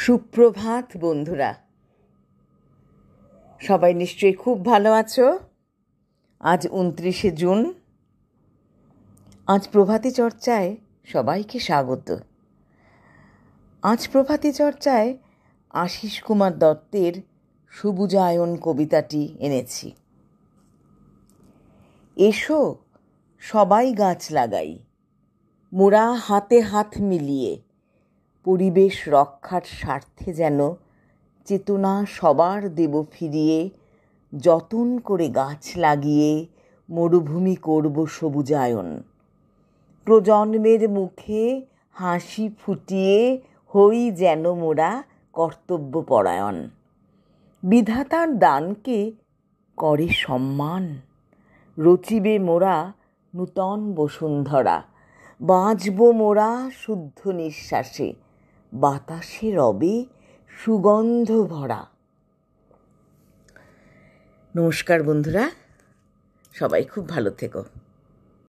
সুপ্রভাত বন্ধুরা সবাই নিশ্চয়ই খুব ভালো আছো আজ উনত্রিশে জুন আজ প্রভাতী চর্চায় সবাইকে স্বাগত আজ প্রভাতী চর্চায় আশিস কুমার দত্তের সুবুজায়ন কবিতাটি এনেছি এসো সবাই গাছ লাগাই মোরা হাতে হাত মিলিয়ে পরিবেশ রক্ষার স্বার্থে যেন চেতনা সবার দেব ফিরিয়ে যতন করে গাছ লাগিয়ে মরুভূমি করব সবুজায়ন প্রজন্মের মুখে হাসি ফুটিয়ে হই যেন মোরা কর্তব্য পরায়ণ বিধাতার দানকে করে সম্মান রচিবে মোরা নূতন বসুন্ধরা বাঁচব মোরা শুদ্ধ নিঃশ্বাসে বাতাসে রবে সুগন্ধ ভরা নমস্কার বন্ধুরা সবাই খুব ভালো থেকো